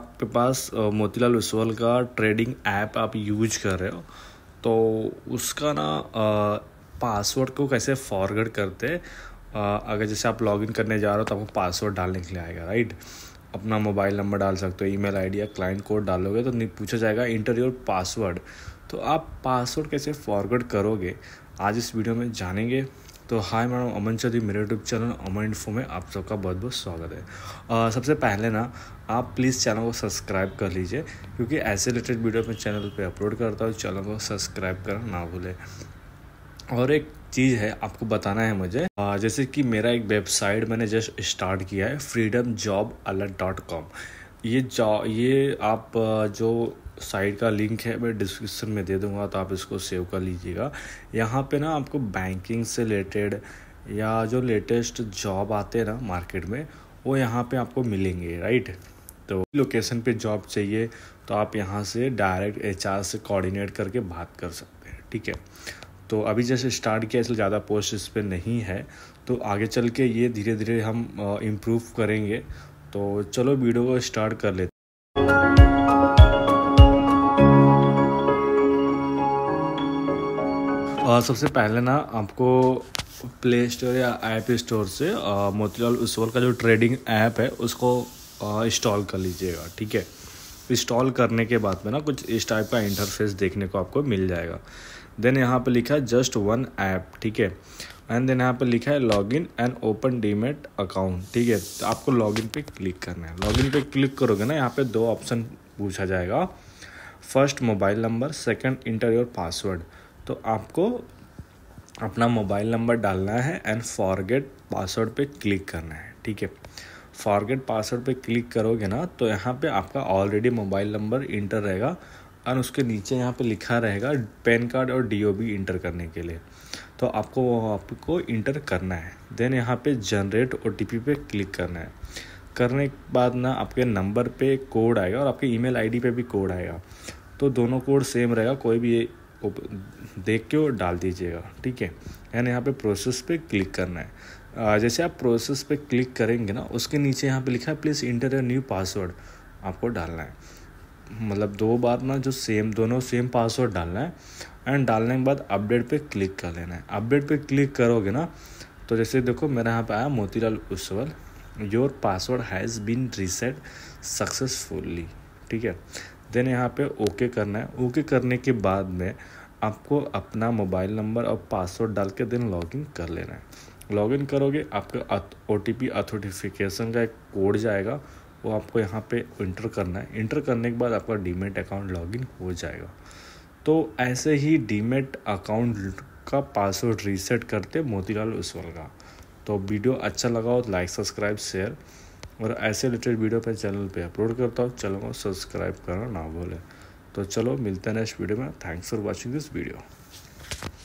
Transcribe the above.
आपके पास मोतीलाल ओसवाल का trading app आप यूज कर रहे हो तो उसका ना पासवर्ड को कैसे फॉरवर्ड करते अगर जैसे आप लॉगिन करने जा रहे हो तो आपको पासवर्ड डालने के लिए आएगा राइट अपना मोबाइल नंबर डाल सकते हो ईमेल आईडी या क्लाइंट कोड डालोगे तो पूछा जाएगा इंटर योर पासवर्ड तो आप पासवर्ड कैसे फॉरवर्ड करोगे आज इस वीडियो में जानेंगे तो हाय मैडम अमन चौधरी मेरे यूट्यूब चैनल अमन इन्फो में आप सबका बहुत बहुत स्वागत है आ, सबसे पहले ना आप प्लीज़ चैनल को सब्सक्राइब कर लीजिए क्योंकि ऐसे रिलेटेड वीडियो मैं चैनल पे अपलोड करता हूँ चैनल को सब्सक्राइब करना ना भूलें और एक चीज़ है आपको बताना है मुझे आ, जैसे कि मेरा एक वेबसाइट मैंने जस्ट स्टार्ट किया है freedom job alert dot com ये जॉ ये आप जो साइट का लिंक है मैं डिस्क्रिप्शन में दे दूंगा तो आप इसको सेव कर लीजिएगा यहाँ पे ना आपको बैंकिंग से रिलेटेड या जो लेटेस्ट जॉब आते हैं ना मार्केट में वो यहाँ पे आपको मिलेंगे राइट तो लोकेशन पे जॉब चाहिए तो आप यहाँ से डायरेक्ट एच से कोऑर्डिनेट करके बात कर सकते हैं ठीक है तो अभी जैसे स्टार्ट किया इसलिए ज़्यादा पोस्ट इस पर नहीं है तो आगे चल के ये धीरे धीरे हम इम्प्रूव करेंगे तो चलो वीडियो को स्टार्ट कर लेते हैं और सबसे पहले ना आपको प्ले स्टोर या ऐप स्टोर से मोतीलाल ओसवाल का जो ट्रेडिंग ऐप है उसको इंस्टॉल कर लीजिएगा ठीक है इंस्टॉल करने के बाद में ना कुछ इस टाइप का इंटरफेस देखने को आपको मिल जाएगा देन यहाँ पर लिखा है जस्ट वन ऐप ठीक है एंड देन यहाँ पर लिखा है login and open demat account ठीक है तो आपको लॉगिन पे क्लिक करना है लॉगिन पे क्लिक करोगे ना यहाँ पे दो ऑप्शन पूछा जाएगा first mobile number second enter your password तो आपको अपना मोबाइल नंबर डालना है एंड फॉरगेट पासवर्ड पे क्लिक करना है ठीक है फॉरगेट पासवर्ड पे क्लिक करोगे ना तो यहाँ पे आपका ऑलरेडी मोबाइल नंबर इंटर रहेगा और उसके नीचे यहाँ पे लिखा रहेगा पैन कार्ड और डीओबी इंटर करने के लिए तो आपको वो आपको इंटर करना है देन यहाँ पे जनरेट ओ पे क्लिक करना है करने के बाद ना आपके नंबर पे कोड आएगा और आपके ईमेल आईडी पे भी कोड आएगा तो दोनों कोड सेम रहेगा कोई भी देख के और डाल दीजिएगा ठीक है यानी यहाँ पे प्रोसेस पे क्लिक करना है जैसे आप प्रोसेस पे क्लिक करेंगे ना उसके नीचे यहाँ पे लिखा है please enter a new password आपको डालना है मतलब दो बार ना जो सेम दोनों सेम पासवर्ड डालना है एंड डालने के बाद अपडेट पे क्लिक कर लेना है अपडेट पे क्लिक करोगे ना तो जैसे देखो मेरा यहाँ पे आया Motilal Oswal your password has been reset successfully ठीक है देन यहाँ पे ओके करना है ओके करने के बाद में आपको अपना मोबाइल नंबर और पासवर्ड डाल के देन लॉगिन कर लेना है लॉगिन करोगे आपका ओ टी पी अथोटिफिकेशन का एक कोड जाएगा वो आपको यहाँ पे इंटर करना है इंटर करने के बाद आपका डीमेट अकाउंट लॉगिन हो जाएगा तो ऐसे ही डीमेट अकाउंट का पासवर्ड रीसेट करते मोतीलाल उसवल का तो वीडियो अच्छा लगा हो तो लाइक सब्सक्राइब शेयर और ऐसे रिलेटेड वीडियो अपने चैनल पे अपलोड करता हूँ चैनल को सब्सक्राइब करना ना भूलें तो चलो मिलते हैं नेक्स्ट वीडियो में thanks for watching this video